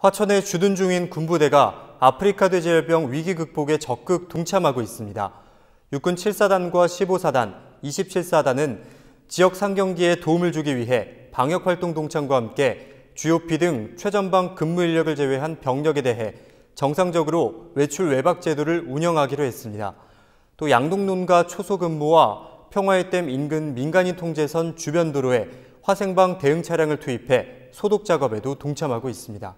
화천에 주둔 중인 군부대가 아프리카 돼지열병 위기 극복에 적극 동참하고 있습니다. 육군 7사단과 15사단, 27사단은 지역 상경기에 도움을 주기 위해 방역활동 동참과 함께 GOP 등 최전방 근무 인력을 제외한 병력에 대해 정상적으로 외출 외박 제도를 운영하기로 했습니다. 또 양동론과 초소근무와 평화의 댐 인근 민간인 통제선 주변 도로에 화생방 대응 차량을 투입해 소독 작업에도 동참하고 있습니다.